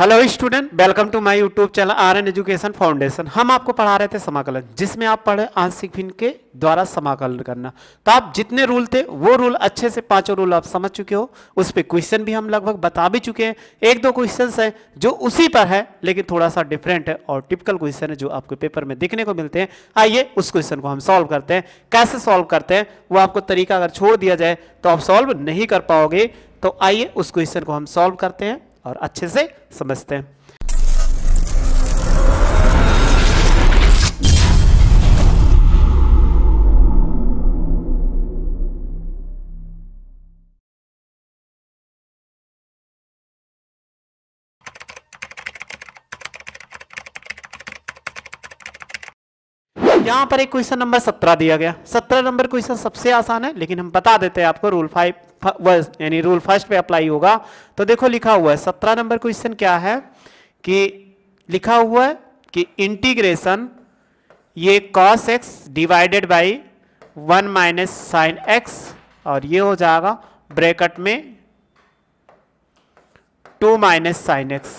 Hello student welcome to my YouTube channel R N education foundation हम आपको पढ़ा रहे थे समाकलन जिसमें आप पढ़े आंशिक भिन्न के द्वारा समाकलन करना तो आप जितने रूल थे वो रूल अच्छे से पांचों रूल आप समझ चुके हो उस पर क्वेश्चन भी हम लगभग बता भी चुके हैं एक दो क्वेश्चन है जो उसी पर है लेकिन थोड़ा सा डिफरेंट है और टिपिकल क्वेश्चन है जो आपके पेपर में देखने को मिलते हैं आइए उस क्वेश्चन को हम सॉल्व करते हैं कैसे सॉल्व करते हैं वो आपको तरीका अगर छोड़ दिया जाए तो आप सॉल्व नहीं कर पाओगे तो आइए उस क्वेश्चन को हम सॉल्व करते हैं और अच्छे से समझते हैं यहाँ पर एक क्वेश्चन नंबर सत्रह दिया गया सत्रह नंबर क्वेश्चन सबसे आसान है लेकिन हम बता देते हैं आपको रूल फाइव यानी रूल फर्स्ट पे अप्लाई होगा तो देखो लिखा हुआ है सत्रह नंबर क्वेश्चन क्या है कि लिखा हुआ है कि इंटीग्रेशन ये cos x divided by one minus sine x और ये हो जाएगा ब्रैकेट में टू माइनस साइन एक्स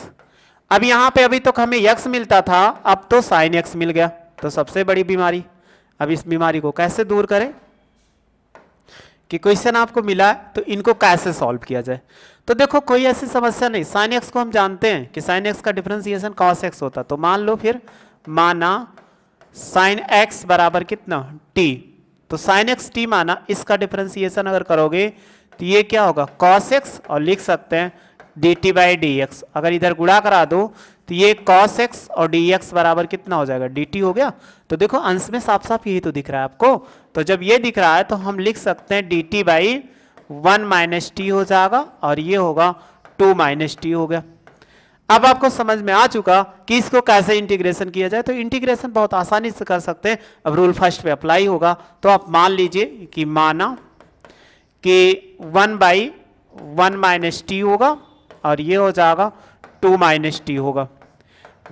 अब यहां पे अभी तक तो हमें यक्स मिलता था अब तो साइन एक्स मिल गया तो सबसे बड़ी बीमारी अब इस बीमारी को कैसे दूर करें कि क्वेश्चन आपको मिला है तो इनको कैसे सॉल्व किया जाए तो देखो कोई ऐसी समस्या नहीं साइन एक्स को हम जानते हैं कि साइन एक्स का डिफ्रेंसिएशन कॉस एक्स होता तो मान लो फिर माना साइन एक्स बराबर कितना टी तो साइन एक्स टी माना इसका डिफ्रेंसिएशन अगर करोगे तो ये क्या होगा कॉस एक्स और लिख सकते हैं d t by d x अगर इधर गुड़ा करा दो तो ये cos x और dx बराबर कितना हो जाएगा dt हो गया तो देखो अंश में साफ साफ यही तो दिख रहा है आपको तो जब ये दिख रहा है तो हम लिख सकते हैं dt t by one minus t हो जाएगा और ये होगा टू माइनस टी हो गया अब आपको समझ में आ चुका कि इसको कैसे इंटीग्रेशन किया जाए तो इंटीग्रेशन बहुत आसानी से कर सकते हैं अब रूल फर्स्ट पे अप्लाई होगा तो आप मान लीजिए कि माना कि one by one minus t होगा और ये हो जाएगा टू माइनस टी होगा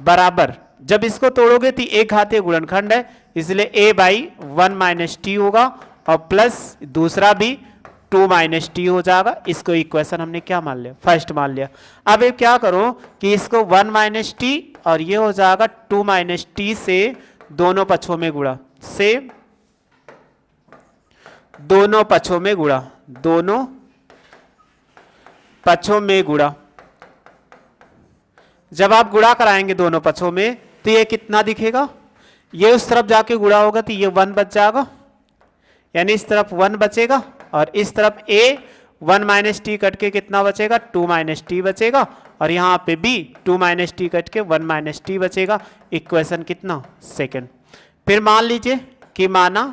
बराबर जब इसको तोड़ोगे तो एक घातीय गुणनखंड है इसलिए a by one minus t होगा और प्लस दूसरा भी टू माइनस टी हो जाएगा इसको इक्वेशन हमने क्या मान लिया फर्स्ट मान लिया अब ये क्या करो कि इसको वन माइनस टी और ये हो जाएगा टू माइनस टी से दोनों पक्षों में गुड़ा से दोनों पक्षों में गुड़ा दोनों पक्षों में गुड़ा जब आप गुड़ा कराएंगे दोनों पक्षों में तो ये कितना दिखेगा ये उस तरफ जाके गुड़ा होगा तो ये वन बच जाएगा यानी इस तरफ वन बचेगा और इस तरफ a one minus t cut के कितना बचेगा टू माइनस टी बचेगा और यहाँ पे b two minus t cut के वन माइनस टी बचेगा इक्वेशन कितना सेकेंड फिर मान लीजिए कि माना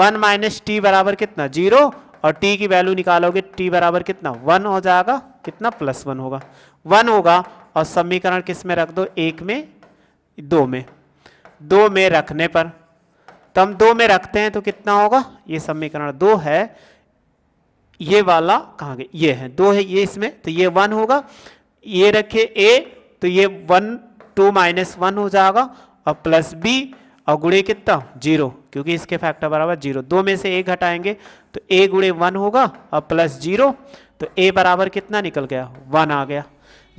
वन माइनस टी बराबर कितना जीरो और टी की वैल्यू निकालोगे टी बराबर कितना वन हो जाएगा कितना प्लस वन होगा वन होगा और समीकरण किस में रख दो एक में दो में दो में रखने पर तो हम दो में रखते हैं तो कितना होगा ये समीकरण दो है ये वाला कहाँ गया ये है दो है ये इसमें तो ये वन होगा ये रखे ए तो ये वन टू माइनस वन हो जाएगा और प्लस बी और गुड़े कितना जीरो क्योंकि इसके फैक्टर बराबर जीरो दो में से ए घटाएंगे तो ए गुड़े वन होगा और प्लस जीरो तो ए बराबर कितना निकल गया वन आ गया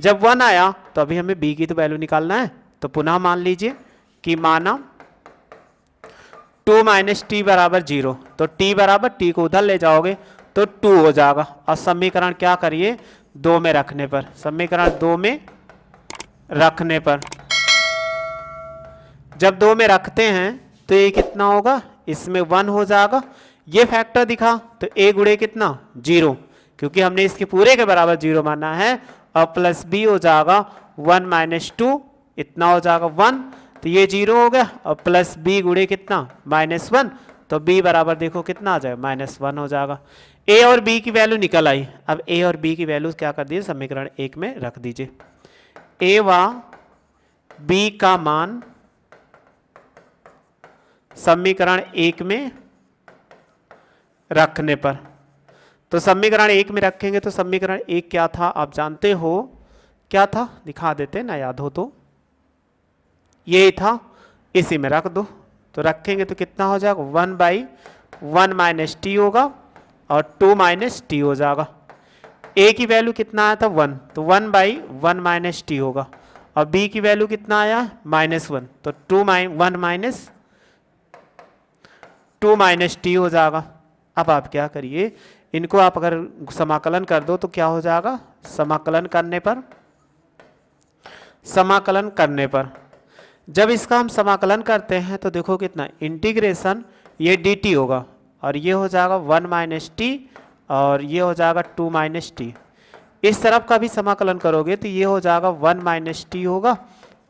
जब वन आया तो अभी हमें बी की तो वैल्यू निकालना है तो पुनः मान लीजिए कि माना टू माइनस टी बराबर जीरो तो टी बराबर टी को उधर ले जाओगे तो टू हो जाएगा और समीकरण क्या करिए दो में रखने पर समीकरण दो में रखने पर जब दो में रखते हैं तो ये कितना होगा इसमें वन हो जाएगा ये फैक्टर दिखा तो ए गुड़े कितना जीरो क्योंकि हमने इसके पूरे के बराबर जीरो माना है और प्लस बी हो जाएगा वन माइनस टू इतना हो जाएगा वन तो ये जीरो हो गया और प्लस बी गुड़े कितना माइनस वन तो बी बराबर देखो कितना आ जाएगा माइनस वन हो जाएगा ए और बी की वैल्यू निकल आई अब ए और बी की वैल्यू क्या कर दीजिए समीकरण एक में रख दीजिए ए व बी का मान समीकरण एक में रखने पर तो समीकरण एक में रखेंगे तो समीकरण एक क्या था आप जानते हो क्या था दिखा देते ना याद हो तो यही था इसी में रख दो तो रखेंगे तो कितना हो जाएगा one by one minus t होगा और टू माइनस टी हो जाएगा ए की वैल्यू कितना आया था वन तो one by one minus t होगा और बी की वैल्यू कितना आया माइनस वन तो टू माइ one minus two minus t हो जाएगा अब आप क्या करिए इनको आप अगर समाकलन कर दो तो क्या हो जाएगा समाकलन करने पर समाकलन करने पर जब इसका हम समाकलन करते हैं तो देखो कितना इंटीग्रेशन ये डी होगा और ये हो जाएगा वन माइनस टी और ये हो जाएगा टू माइनस टी इस तरफ का भी समाकलन करोगे तो ये हो जाएगा वन माइनस टी होगा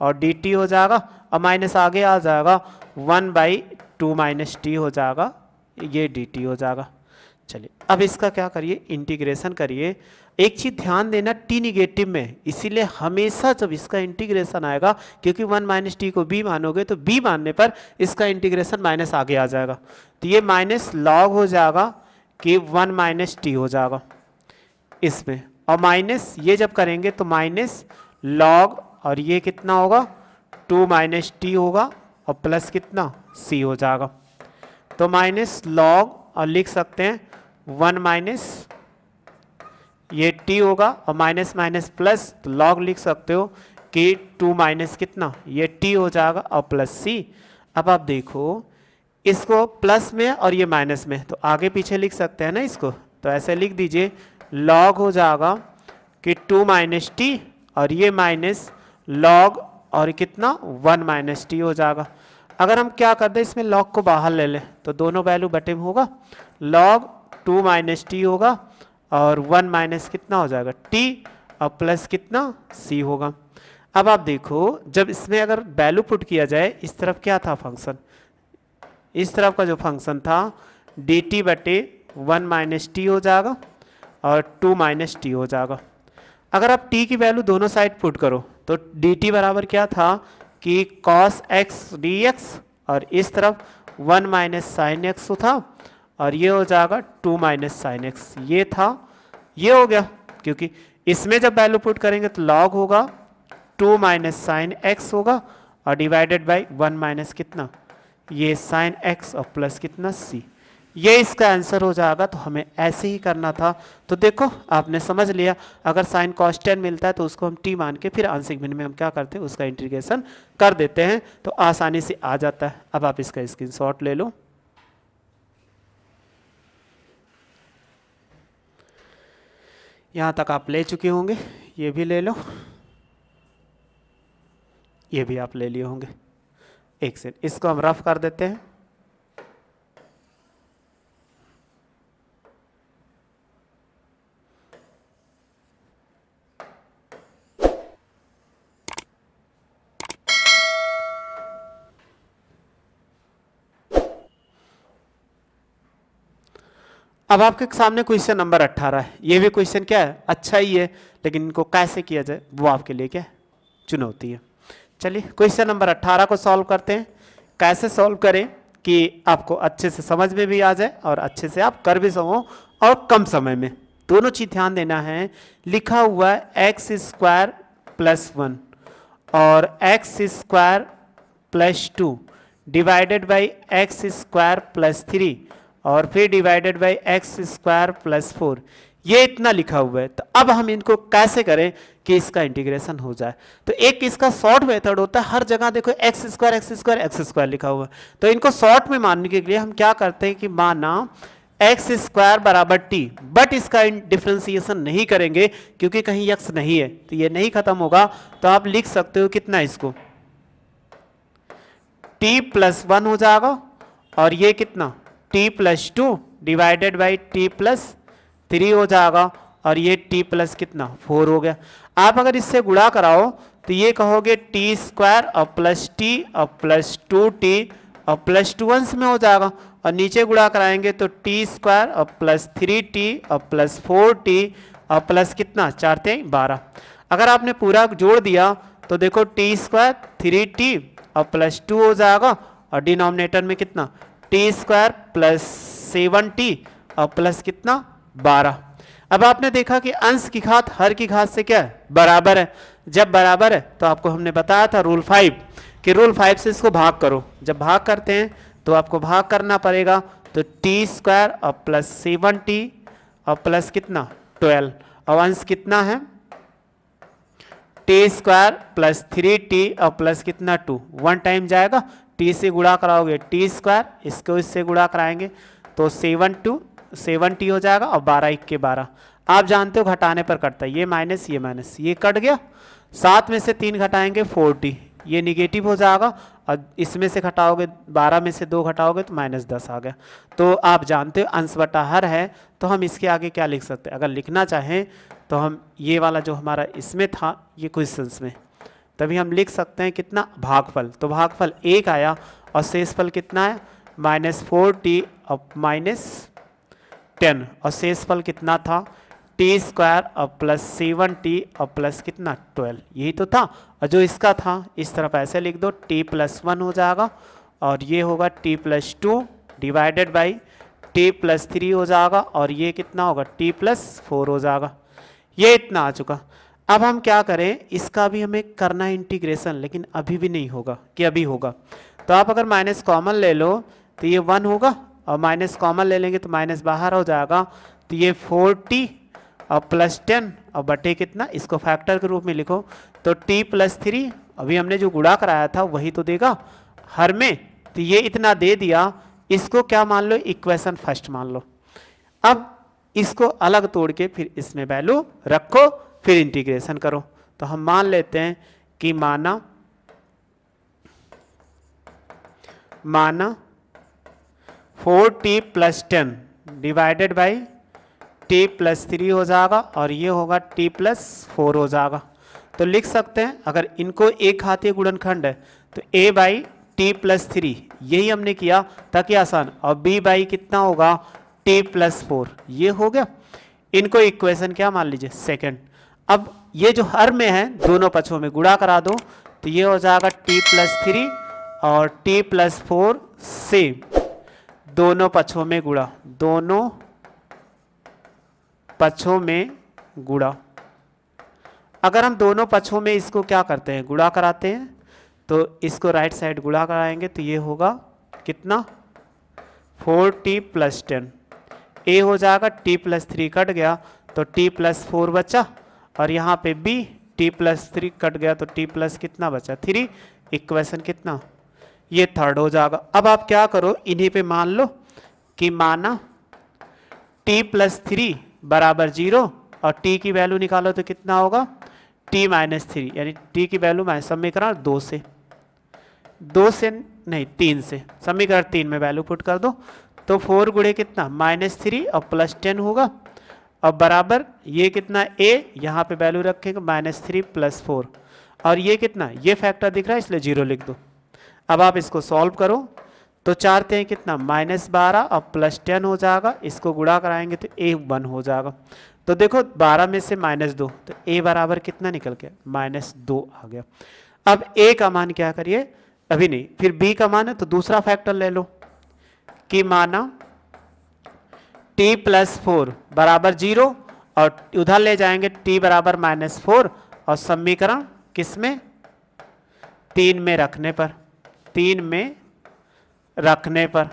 और डी टी हो जाएगा और माइनस आगे आ जाएगा one by two minus t हो जाएगा ये डी टी हो जाएगा चलिए अब इसका क्या करिए इंटीग्रेशन करिए एक चीज़ ध्यान देना टी निगेटिव में इसीलिए हमेशा जब इसका इंटीग्रेशन आएगा क्योंकि वन माइनस टी को बी मानोगे तो बी मानने पर इसका इंटीग्रेशन माइनस आगे आ जाएगा तो ये माइनस लॉग हो जाएगा कि वन माइनस टी हो जाएगा इसमें और माइनस ये जब करेंगे तो माइनस लॉग और ये कितना होगा टू माइनस टी होगा और प्लस कितना सी हो जाएगा तो माइनस लॉग और लिख सकते हैं वन माइनस ये टी होगा और माइनस माइनस प्लस तो लॉग लिख सकते हो कि टू माइनस कितना ये टी हो जाएगा और प्लस सी अब आप देखो इसको प्लस में और ये माइनस में तो आगे पीछे लिख सकते हैं ना इसको तो ऐसे लिख दीजिए लॉग हो जाएगा कि टू माइनस टी और ये माइनस लॉग और कितना वन माइनस टी हो जाएगा अगर हम क्या कर दें इसमें लॉग को बाहर ले लें तो दोनों वैल्यू बटे में होगा लॉग टू माइनस टी होगा और वन माइनस कितना हो जाएगा टी और प्लस कितना सी होगा अब आप देखो जब इसमें अगर वैल्यू पुट किया जाए इस तरफ क्या था फंक्शन इस तरफ का जो फंक्शन था डी टी बटे वन माइनस टी हो जाएगा और टू माइनस टी हो जाएगा अगर आप टी की वैल्यू दोनों साइड पुट करो तो डी टी बराबर क्या था कि कॉस एक्स डी एक्स और इस तरफ वन माइनस साइन एक्स था और ये हो जाएगा टू माइनस साइन एक्स ये था ये हो गया क्योंकि इसमें जब वैल्यू पुट करेंगे तो लॉग होगा टू माइनस साइन एक्स होगा और डिवाइडेड बाई वन माइनस कितना ये साइन एक्स और प्लस कितना सी ये इसका आंसर हो जाएगा तो हमें ऐसे ही करना था तो देखो आपने समझ लिया अगर साइन कॉस टेन मिलता है तो उसको हम टी मान के फिर आंसिक भिन्न में हम क्या करते हैं उसका इंटीग्रेशन कर देते हैं तो आसानी से आ जाता है अब आप इसका स्क्रीन ले लो यहां तक आप ले चुके होंगे ये भी ले लो ये भी आप ले लिए होंगे एक सेकेंड इसको हम रफ कर देते हैं अब आपके सामने क्वेश्चन नंबर अट्ठारह है ये भी क्वेश्चन क्या है अच्छा ही है लेकिन इनको कैसे किया जाए वो आपके लिए क्या चुनौती है चलिए क्वेश्चन नंबर अट्ठारह को सॉल्व करते हैं कैसे सॉल्व करें कि आपको अच्छे से समझ में भी आ जाए और अच्छे से आप कर भी सको और कम समय में दोनों चीज ध्यान देना है लिखा हुआ है एक्स स्क्वायर प्लस वन और x square plus two divided by x square plus three और फिर divided by x square plus four ये इतना लिखा हुआ है तो अब हम इनको कैसे करें कि इसका इंटीग्रेशन हो जाए तो एक इसका शॉर्ट मेथड होता है हर जगह देखो x square x square x square लिखा हुआ है तो इनको शॉर्ट में मानने के लिए हम क्या करते हैं कि माना एक्स स्क्वायर बराबर टी बट इसका डिफ्रेंसिएशन नहीं करेंगे क्योंकि कहीं यक्स नहीं है तो ये नहीं खत्म होगा तो आप लिख सकते हो कितना इसको टी प्लस वन हो जाएगा और ये कितना t plus two divided by t plus three हो जाएगा और ये टी प्लस कितना फोर हो गया आप अगर इससे गुड़ा कराओ तो ये कहोगे टी स्क्वायर और प्लस टी और प्लस टू टी और प्लस टू वंस में हो जाएगा और नीचे गुड़ा कराएंगे तो टी स्क्वायर और प्लस थ्री टी और प्लस फोर टी और प्लस कितना चार बारह अगर आपने पूरा जोड़ दिया तो देखो टी स्क्वायर थ्री टी और प्लस टू हो जाएगा और डिनोमिनेटर में कितना t square plus seven t और प्लस कितना बारह अब आपने देखा कि अंश की घात हर की घात से क्या है बराबर है जब बराबर है तो आपको हमने बताया था रूल फाइव कि रूल फाइव से इसको भाग करो जब भाग करते हैं तो आपको भाग करना पड़ेगा तो टी स्क्वायर और प्लस सेवन टी और प्लस कितना ट्वेल्व और अंश कितना है t square plus three t और प्लस कितना टू वन टाइम जाएगा टी से गुड़ा कराओगे टी स्क्वायर इसको इससे गुड़ा कराएंगे तो सेवन टू सेवन टी हो जाएगा और बारह इक्के बारह आप जानते हो घटाने पर कटता है ये माइनस ये माइनस ये कट गया सात में से तीन घटाएंगे फोर टी ये निगेटिव हो जाएगा और इसमें से घटाओगे बारह में से दो घटाओगे तो माइनस दस आ गया तो आप जानते हो अंश बटा हर है तो हम इसके आगे क्या लिख सकते हैं अगर लिखना चाहें तो हम ये वाला जो हमारा इसमें था ये क्वेश्चन में तभी हम लिख सकते हैं कितना भागफल तो भागफल एक आया और शेषफल कितना है माइनस फोर टी अब माइनस टेन और शेषफल कितना था टी स्क्वायर अब प्लस सेवन टी अब प्लस कितना ट्वेल्व यही तो था और जो इसका था इस तरफ ऐसे लिख दो टी प्लस वन हो जाएगा और ये होगा t plus two divided by t plus three हो जाएगा और ये कितना होगा टी प्लस फोर हो जाएगा ये इतना आ चुका अब हम क्या करें इसका भी हमें करना है इंटीग्रेशन लेकिन अभी भी नहीं होगा कि अभी होगा तो आप अगर माइनस कॉमन ले लो तो ये वन होगा और माइनस कॉमन ले लेंगे तो माइनस बाहर हो जाएगा तो ये फोर टी और प्लस टेन और बटे कितना इसको फैक्टर के रूप में लिखो तो टी प्लस थ्री अभी हमने जो गुड़ा कराया था वही तो देगा हर में तो ये इतना दे दिया इसको क्या मान लो इक्वेशन फर्स्ट मान लो अब इसको अलग तोड़ के फिर इसमें वैल्यू रखो फिर इंटीग्रेशन करो तो हम मान लेते हैं कि माना माना four t plus ten divided by t plus three हो जाएगा और ये होगा टी प्लस फोर हो जाएगा तो लिख सकते हैं अगर इनको एक घातीय गुणनखंड है तो a by t plus three यही हमने किया ताकि आसान और बी बाई कितना होगा टी प्लस फोर ये हो गया इनको इक्वेशन क्या मान लीजिए सेकेंड अब ये जो हर में है दोनों पक्षों में गुड़ा करा दो तो ये हो जाएगा टी प्लस थ्री और टी प्लस फोर सेम दोनों पक्षों में गुड़ा दोनों पक्षों में गुड़ा अगर हम दोनों पक्षों में इसको क्या करते हैं गुड़ा कराते हैं तो इसको राइट साइड गुड़ा कराएंगे तो ये होगा कितना four t plus ten a हो जाएगा टी प्लस थ्री कट गया तो टी प्लस फोर बचा और यहाँ पे b t plus three cut गया तो टी प्लस कितना बचा थ्री इक्वेशन कितना ये थर्ड हो जाएगा अब आप क्या करो इन्हीं पे मान लो कि माना टी प्लस थ्री बराबर जीरो और टी की वैल्यू निकालो तो कितना होगा टी माइनस थ्री यानी टी की वैल्यू मैं समीकरण दो से दो से नहीं तीन से समीकरण तीन में वैल्यू पुट कर दो तो फोर गुड़े कितना माइनस थ्री और प्लस टेन होगा अब बराबर ये कितना ए यहाँ पे वैल्यू रखेंगे माइनस थ्री प्लस फोर और ये कितना ये फैक्टर दिख रहा है इसलिए जीरो लिख दो अब आप इसको सॉल्व करो तो चाहते हैं कितना माइनस बारह और प्लस टेन हो जाएगा इसको गुड़ा कराएंगे तो ए वन हो जाएगा तो देखो बारह में से माइनस दो तो ए बराबर कितना निकल गया माइनस दो आ गया अब ए का मान क्या करिए अभी नहीं फिर बी का मान है तो दूसरा फैक्टर ले लो कि माना t प्लस फोर बराबर जीरो और उधर ले जाएंगे t बराबर माइनस फोर और समीकरण किस में तीन में रखने पर तीन में रखने पर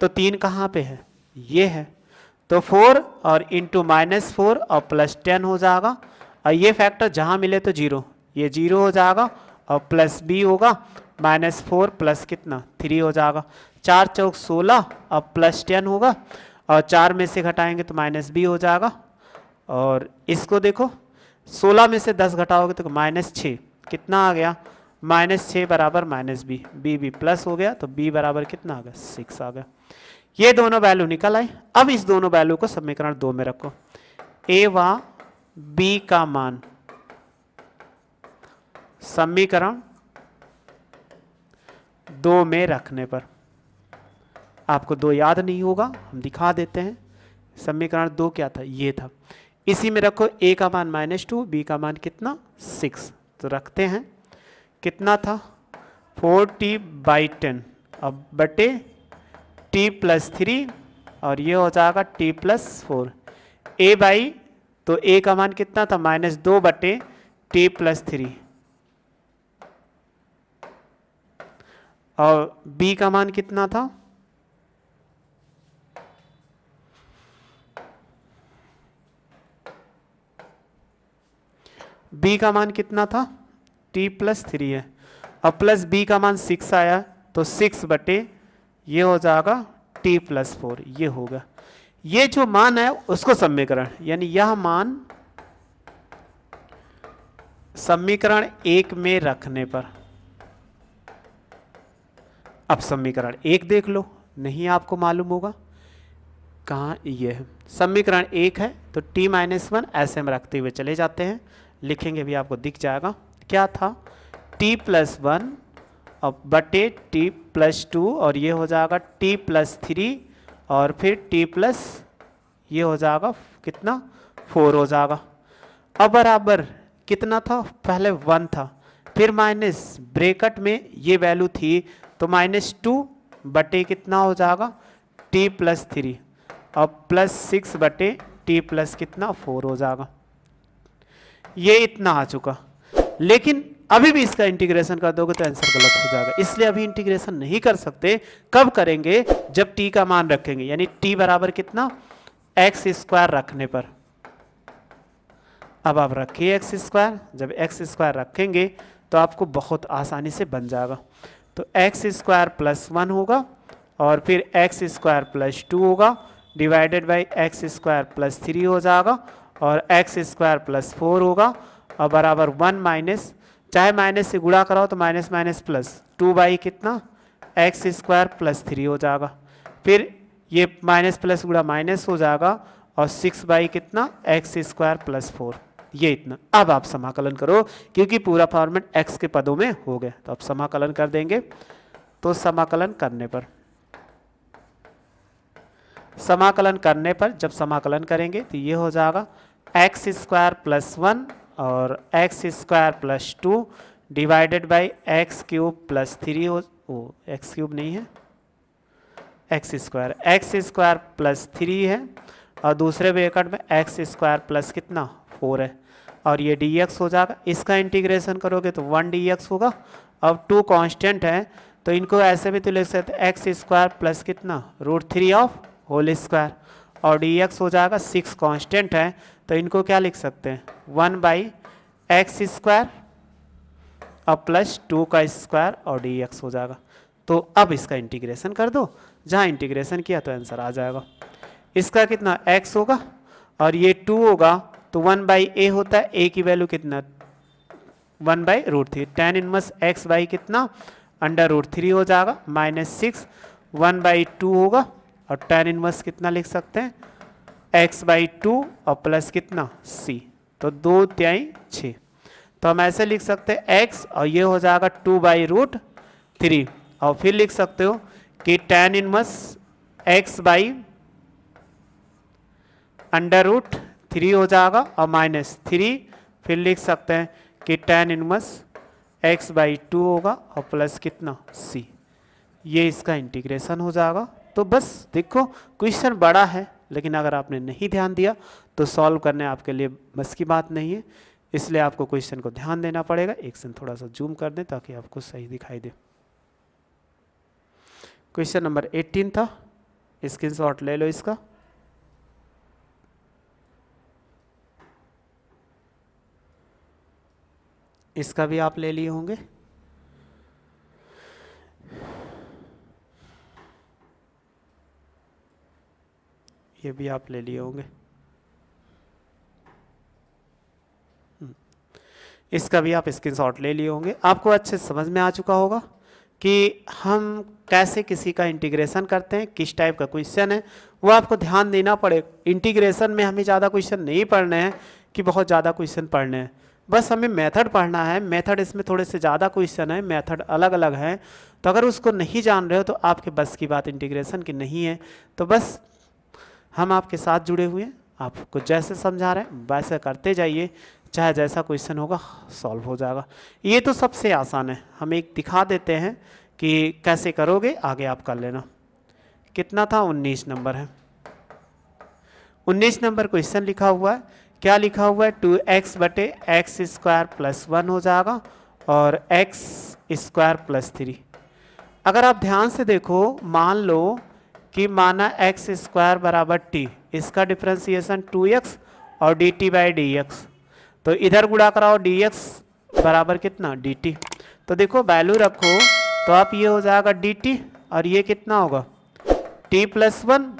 तो तीन कहाँ पे है ये है तो फोर और इंटू माइनस फोर और प्लस टेन हो जाएगा और ये फैक्टर जहाँ मिले तो जीरो ये जीरो हो जाएगा और प्लस बी होगा माइनस फोर प्लस कितना थ्री हो जाएगा चार चौक सोलह और प्लस टेन होगा और चार में से घटाएंगे तो माइनस बी हो जाएगा और इसको देखो सोलह में से दस घटाओगे तो माइनस छः कितना आ गया माइनस छः बराबर minus b b b plus हो गया तो बी बराबर कितना आ गया सिक्स आ गया ये दोनों वैल्यू निकल आए अब इस दोनों वैल्यू को समीकरण दो में रखो ए व बी का मान समीकरण दो में रखने पर आपको दो याद नहीं होगा हम दिखा देते हैं समीकरण दो क्या था ये था इसी में रखो ए का मान माइनस टू बी का मान कितना सिक्स तो रखते हैं कितना था फोर टी बाई टेन अब बटे टी प्लस थ्री और ये हो जाएगा T plus four a by तो ए का मान कितना था माइनस दो बटे टी प्लस थ्री और बी का मान कितना था बी का मान कितना था टी प्लस थ्री है अब प्लस बी का मान सिक्स आया तो सिक्स बटे ये हो जाएगा टी प्लस फोर ये होगा ये जो मान है उसको समीकरण यानी यह मान समीकरण एक में रखने पर अब समीकरण एक देख लो नहीं आपको मालूम होगा कहाँ ये है समीकरण एक है तो t माइनस वन ऐसे में रखते हुए चले जाते हैं लिखेंगे भी आपको दिख जाएगा क्या था t प्लस वन और बटे टी प्लस टू और ये हो जाएगा t प्लस थ्री और फिर t प्लस ये हो जाएगा कितना फोर हो जाएगा अब बराबर कितना था पहले वन था फिर माइनस ब्रेकट में ये वैल्यू थी तो माइनस टू बटे कितना हो जाएगा t प्लस थ्री और प्लस सिक्स बटे टी प्लस कितना फोर हो जाएगा ये इतना आ चुका लेकिन अभी भी इसका इंटीग्रेशन कर दोगे तो आंसर गलत हो जाएगा इसलिए अभी इंटीग्रेशन नहीं कर सकते कब करेंगे जब टी का मान रखेंगे यानी टी बराबर कितना एक्स स्क्वायर रखने पर अब आप रखिए एक्स स्क्वायर जब एक्स स्क्वायर रखेंगे तो आपको बहुत आसानी से बन जाएगा तो एक्स स्क्वायर प्लस वन होगा और फिर एक्स स्क्वायर प्लस टू होगा divided by x square plus three हो जाएगा और एक्स स्क्वायर प्लस फोर होगा और बराबर वन माइनस चाहे माइनस से गुड़ा कराओ तो minus minus plus two by कितना एक्स स्क्वायर प्लस थ्री हो जाएगा फिर ये माइनस प्लस गुड़ा माइनस हो जाएगा और सिक्स बाई कितना एक्स स्क्वायर प्लस फोर ये इतना अब आप समाकलन करो क्योंकि पूरा फॉर्मेट एक्स के पदों में हो गया तो आप समाकलन कर देंगे तो समाकलन करने पर समाकलन करने पर जब समाकलन करेंगे तो ये हो जाएगा एक्स स्क्वायर प्लस वन और x square plus two divided by x cube plus three हो ओ एक्स क्यूब नहीं है x square x square plus three है और दूसरे ब्रेकट में एक्स स्क्वायर प्लस कितना फोर है और ये डी एक्स हो जाएगा इसका इंटीग्रेशन करोगे तो वन डी एक्स होगा अब टू कांस्टेंट है तो इनको ऐसे भी तो लिख सकते एक्स स्क्वायर प्लस कितना root three of whole square और डी एक्स हो जाएगा सिक्स कांस्टेंट है तो इनको क्या लिख सकते हैं वन बाई एक्स स्क्वायर और प्लस टू का स्क्वायर और डी एक्स हो जाएगा तो अब इसका इंटीग्रेशन कर दो जहाँ इंटीग्रेशन किया तो आंसर आ जाएगा इसका कितना एक्स होगा और ये टू होगा तो वन बाई ए होता है ए की वैल्यू कितना one by root three tan inverse x by कितना अंडर रूट थ्री हो जाएगा minus six one by two होगा और टेन इनमस कितना लिख सकते हैं एक्स बाई टू और प्लस कितना सी तो दो त्याई छ तो हम ऐसे लिख सकते हैं एक्स और ये हो जाएगा टू बाई रूट थ्री और फिर लिख सकते हो कि tan inverse x by under root three हो जाएगा और माइनस थ्री फिर लिख सकते हैं कि tan inverse x by two होगा और प्लस कितना सी ये इसका इंटीग्रेशन हो जाएगा तो बस देखो क्वेश्चन बड़ा है लेकिन अगर आपने नहीं ध्यान दिया तो सॉल्व करने आपके लिए बस की बात नहीं है इसलिए आपको क्वेश्चन को ध्यान देना पड़ेगा एक सेकंड थोड़ा सा जूम कर दें ताकि आपको सही दिखाई दे क्वेश्चन नंबर 18 था स्क्रीन शॉट ले लो इसका इसका भी आप ले लिए होंगे ये भी आप ले लिए होंगे हम्म। इसका भी आप स्क्रीनशॉट ले लिए होंगे आपको अच्छे समझ में आ चुका होगा कि हम कैसे किसी का इंटीग्रेशन करते हैं किस टाइप का क्वेश्चन है वो आपको ध्यान देना पड़े इंटीग्रेशन में हमें ज़्यादा क्वेश्चन नहीं पढ़ने हैं कि बहुत ज़्यादा क्वेश्चन पढ़ने हैं बस हमें मेथड पढ़ना है मेथड इसमें थोड़े से ज़्यादा क्वेश्चन है मेथड अलग अलग हैं तो अगर उसको नहीं जान रहे हो तो आपके बस की बात इंटीग्रेशन की नहीं है तो बस हम आपके साथ जुड़े हुए हैं आपको जैसे समझा रहे हैं वैसे करते जाइए चाहे जैसा क्वेश्चन होगा सॉल्व हो जाएगा ये तो सबसे आसान है हम एक दिखा देते हैं कि कैसे करोगे आगे आप कर लेना कितना था उन्नीस नंबर है उन्नीस नंबर क्वेश्चन लिखा हुआ है क्या लिखा हुआ है टू एक्स बटे एक्स स्क्वायर प्लस वन हो जाएगा और एक्स स्क्वायर प्लस थ्री अगर आप ध्यान से देखो मान लो कि माना एक्स स्क्वायर बराबर टी इसका डिफ्रेंसिएशन टू एक्स और d t by d x तो इधर गुड़ा कराओ डी एक्स बराबर कितना डी टी तो देखो वैल्यू रखो तो आप ये हो जाएगा डी टी और ये कितना होगा टी प्लस वन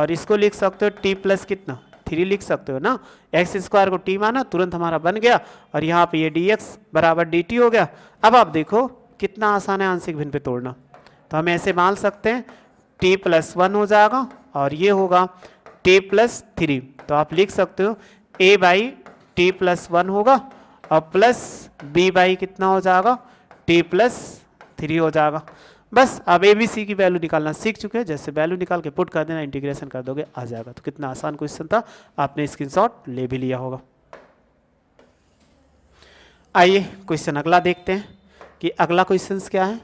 और इसको लिख सकते हो टी प्लस कितना थ्री लिख सकते हो ना एक्स स्क्वायर को टी माना तुरंत हमारा बन गया और यहाँ पे ये डी एक्स बराबर डी टी हो गया अब आप देखो कितना आसान है आंशिक भिन्न पे तोड़ना तो हम ऐसे मान सकते हैं टी प्लस वन हो जाएगा और ये होगा टी प्लस थ्री तो आप लिख सकते हो a by t plus one होगा और प्लस बी बाई कितना हो जाएगा टी प्लस थ्री हो जाएगा बस अब ए बी सी की वैल्यू निकालना सीख चुके हैं जैसे वैल्यू निकाल के पुट कर देना इंटीग्रेशन कर दोगे आ जाएगा तो कितना आसान क्वेश्चन था आपने शॉट ले भी लिया होगा आइए क्वेश्चन अगला देखते हैं कि अगला क्वेश्चन क्या है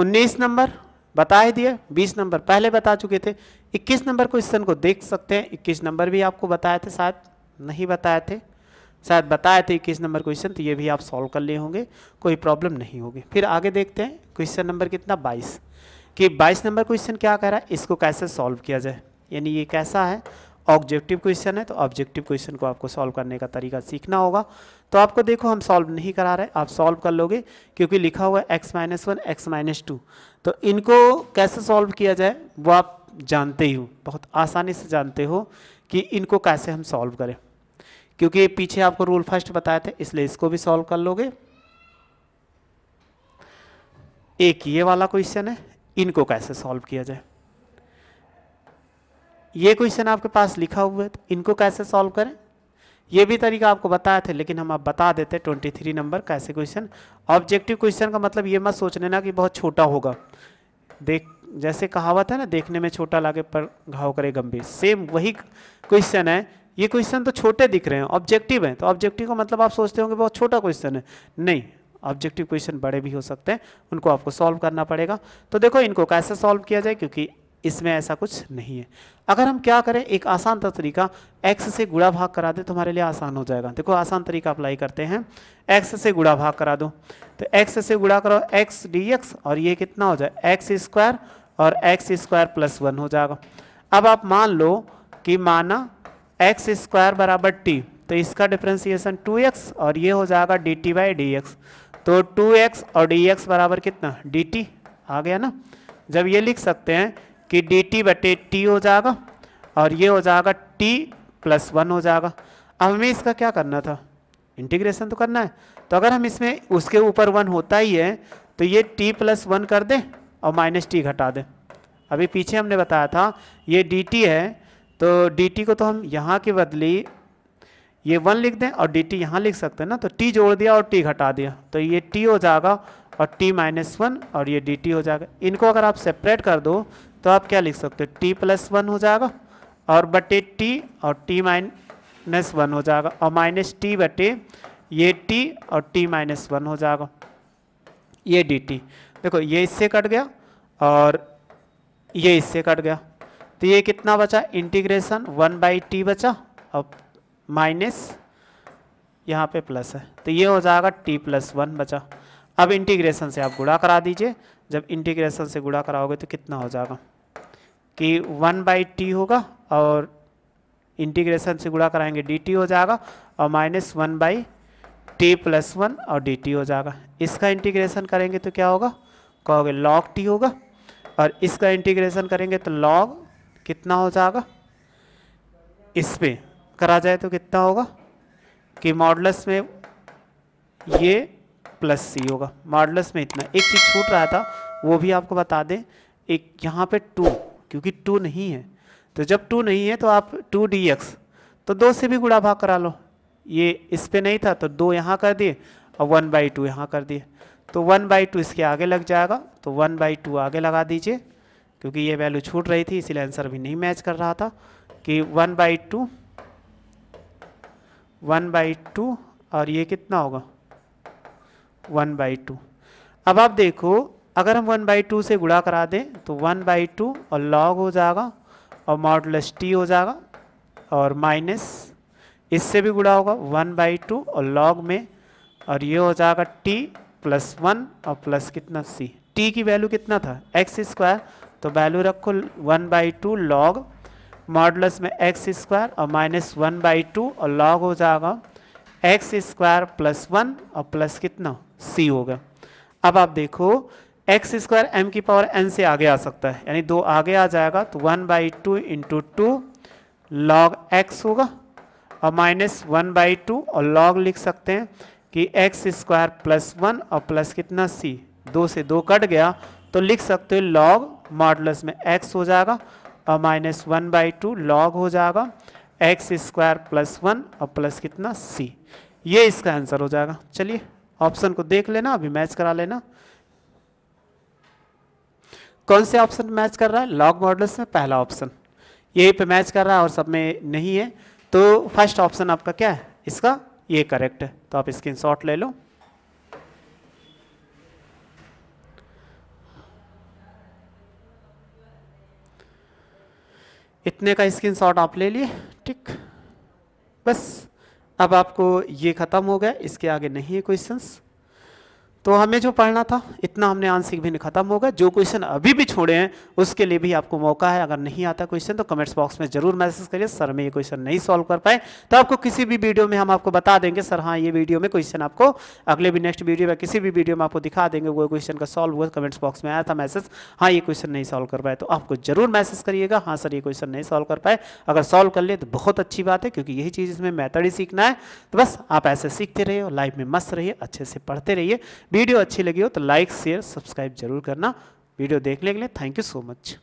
19 नंबर बता ही दिया 20 नंबर पहले बता चुके थे 21 नंबर क्वेश्चन को देख सकते हैं 21 नंबर भी आपको बताए थे शायद नहीं बताए थे शायद बताए थे इक्कीस नंबर क्वेश्चन तो ये भी आप सॉल्व कर लिए होंगे कोई प्रॉब्लम नहीं होगी फिर आगे देखते हैं क्वेश्चन नंबर कितना बाईस कि बाईस नंबर क्वेश्चन क्या कह रहा है इसको कैसे सॉल्व किया जाए यानी ये कैसा है ऑब्जेक्टिव क्वेश्चन है तो ऑब्जेक्टिव क्वेश्चन को आपको सॉल्व करने का तरीका सीखना होगा तो आपको देखो हम सॉल्व नहीं करा रहे आप सॉल्व कर लोगे क्योंकि लिखा हुआ है x minus one x minus two तो इनको कैसे सॉल्व किया जाए वो आप जानते ही हो बहुत आसानी से जानते हो कि इनको कैसे हम सॉल्व करें क्योंकि पीछे आपको रूल फर्स्ट बताए थे इसलिए इसको भी सॉल्व कर लोगे एक ये वाला क्वेश्चन है इनको कैसे सॉल्व किया जाए ये क्वेश्चन आपके पास लिखा हुआ है तो इनको कैसे सॉल्व करें ये भी तरीका आपको बताया था लेकिन हम आप बता देते हैं ट्वेंटी थ्री नंबर कैसे क्वेश्चन ऑब्जेक्टिव क्वेश्चन का मतलब ये मत सोचने ना कि बहुत छोटा होगा देख जैसे कहावत है ना देखने में छोटा लागे पर घाव करे गंभीर सेम वही क्वेश्चन है ये क्वेश्चन तो छोटे दिख रहे हैं ऑब्जेक्टिव हैं तो ऑब्जेक्टिव का मतलब आप सोचते होंगे बहुत छोटा क्वेश्चन है नहीं ऑब्जेक्टिव क्वेश्चन बड़े भी हो सकते हैं उनको आपको सॉल्व करना पड़ेगा तो देखो इनको कैसे सॉल्व किया जाए क्योंकि इसमें ऐसा कुछ नहीं है अगर हम क्या करें एक आसान तरीका एक्स से गुड़ा भाग करा दे तो हमारे लिए आसान हो जाएगा देखो आसान तरीका अप्लाई करते हैं एक्स से गुड़ा भाग करा दो तो एक्स से गुड़ा करो एक्स डी एक्स और ये कितना हो जाए एक्स स्क्वायर और एक्स स्क्वायर प्लस वन हो जाएगा अब आप मान लो कि माना एक्स स्क्वायर बराबर टी तो इसका डिफ्रेंसिएशन 2x और ये हो जाएगा डी टी बाई डी तो 2x और dx बराबर कितना dt आ गया ना जब ये लिख सकते हैं कि डी टी बटे टी हो जाएगा और ये हो जाएगा टी प्लस वन हो जाएगा अब हमें इसका क्या करना था इंटीग्रेशन तो करना है तो अगर हम इसमें उसके ऊपर वन होता ही है तो ये टी प्लस वन कर दें और माइनस टी घटा दें अभी पीछे हमने बताया था ये डी टी है तो डी टी को तो हम यहाँ के बदली ये वन लिख दें और डी टी यहाँ लिख सकते हैं ना तो टी जोड़ दिया और टी घटा दिया तो ये टी हो जाएगा और टी माइनस वन और ये डी टी हो जाएगा इनको अगर आप सेपरेट कर दो तो आप क्या लिख सकते हो टी प्लस वन हो जाएगा और बटे टी और टी माइनस वन हो जाएगा और माइनस टी बटे ये टी और टी माइनस वन हो जाएगा ये डी टी देखो ये इससे कट गया और ये इससे कट गया तो ये कितना बचा इंटीग्रेशन वन बाई टी बचा और माइनस यहाँ पे प्लस है तो ये हो जाएगा टी प्लस वन बचा अब इंटीग्रेशन से आप गुड़ा करा दीजिए जब इंटीग्रेशन से गुड़ा कराओगे तो कितना हो जाएगा कि वन बाई टी होगा और इंटीग्रेशन से गुड़ा कराएंगे डी हो जाएगा और minus one by t plus one और डी टी हो जाएगा इसका इंटीग्रेशन करेंगे तो क्या होगा कहोगे लॉग टी होगा और इसका इंटीग्रेशन करेंगे तो लॉग कितना हो जाएगा इस पर करा जाए तो कितना होगा कि मॉडलस में ये प्लस सी होगा मॉडलस में इतना एक चीज़ छूट रहा था वो भी आपको बता दें एक यहाँ पे टू क्योंकि टू नहीं है तो जब टू नहीं है तो आप टू डी एक्स तो दो से भी गुड़ा भाग करा लो ये इस पर नहीं था तो दो यहाँ कर दिए और वन बाई टू यहाँ कर दिए तो वन बाई टू इसके आगे लग जाएगा तो वन बाई टू आगे लगा दीजिए क्योंकि ये वैल्यू छूट रही थी इसीलिए आंसर भी नहीं मैच कर रहा था कि one by two one by two और ये कितना होगा वन बाई टू अब आप देखो अगर हम वन बाई टू से गुड़ा करा दें तो वन बाई टू और लॉग हो जाएगा और मॉडलस टी हो जाएगा और माइनस इससे भी गुड़ा होगा वन बाई टू और लॉग में और ये हो जाएगा टी प्लस वन और प्लस कितना सी टी की वैल्यू कितना था एक्स स्क्वायर तो वैल्यू रखो one by two log modulus में एक्स स्क्वायर और माइनस वन बाई टू और लॉग हो जाएगा एक्स स्क्वायर प्लस वन और प्लस कितना सी होगा अब आप देखो एक्स स्क्वायर एम की पावर एन से आगे आ सकता है यानी दो आगे आ जाएगा तो one by two into two log x होगा और माइनस वन बाई टू और लॉग लिख सकते हैं कि एक्स स्क्वायर प्लस वन और प्लस कितना सी दो से दो कट गया तो लिख सकते हो लॉग मॉडलस में एक्स हो जाएगा और minus one by two log हो जाएगा एक्स स्क्वायर प्लस वन और प्लस कितना सी ये इसका आंसर हो जाएगा चलिए ऑप्शन को देख लेना अभी मैच करा लेना कौन से ऑप्शन मैच कर रहा है लॉग मॉडल्स में पहला ऑप्शन यही पे मैच कर रहा है और सब में नहीं है तो फर्स्ट ऑप्शन आपका क्या है इसका ये करेक्ट है तो आप स्क्रीन शॉट ले लो इतने का स्क्रीन शॉट आप ले लिए ठीक बस अब आपको ये ख़त्म हो गया इसके आगे नहीं है क्वेश्चंस तो हमें जो पढ़ना था इतना हमने आंसर भी खत्म होगा जो क्वेश्चन अभी भी छोड़े हैं उसके लिए भी आपको मौका है अगर नहीं आता क्वेश्चन तो कमेंट्स बॉक्स में जरूर मैसेज करिए सर हमें ये क्वेश्चन नहीं सॉल्व कर पाए तो आपको किसी भी वीडियो में हम आपको बता देंगे सर हाँ ये वीडियो में क्वेश्चन आपको अगले भी नेक्स्ट वीडियो में किसी भी वीडियो में आपको दिखा देंगे वो क्वेश्चन का सॉल्व हुआ कमेंट्स बॉक्स में आया था मैसेज हाँ ये क्वेश्चन नहीं सॉल्व कर पाए तो आपको जरूर मैसेज करिएगा हाँ सर ये क्वेश्चन नहीं सॉल्व कर पाए अगर सॉल्व कर ले तो बहुत अच्छी बात है क्योंकि यही चीज़ इसमें मैथड ही सीखना है तो बस आप ऐसे सीखते रहिए लाइफ में मस्त रहिए अच्छे से पढ़ते रहिए वीडियो अच्छी लगी हो तो लाइक शेयर सब्सक्राइब जरूर करना वीडियो देखने के लिए थैंक यू सो मच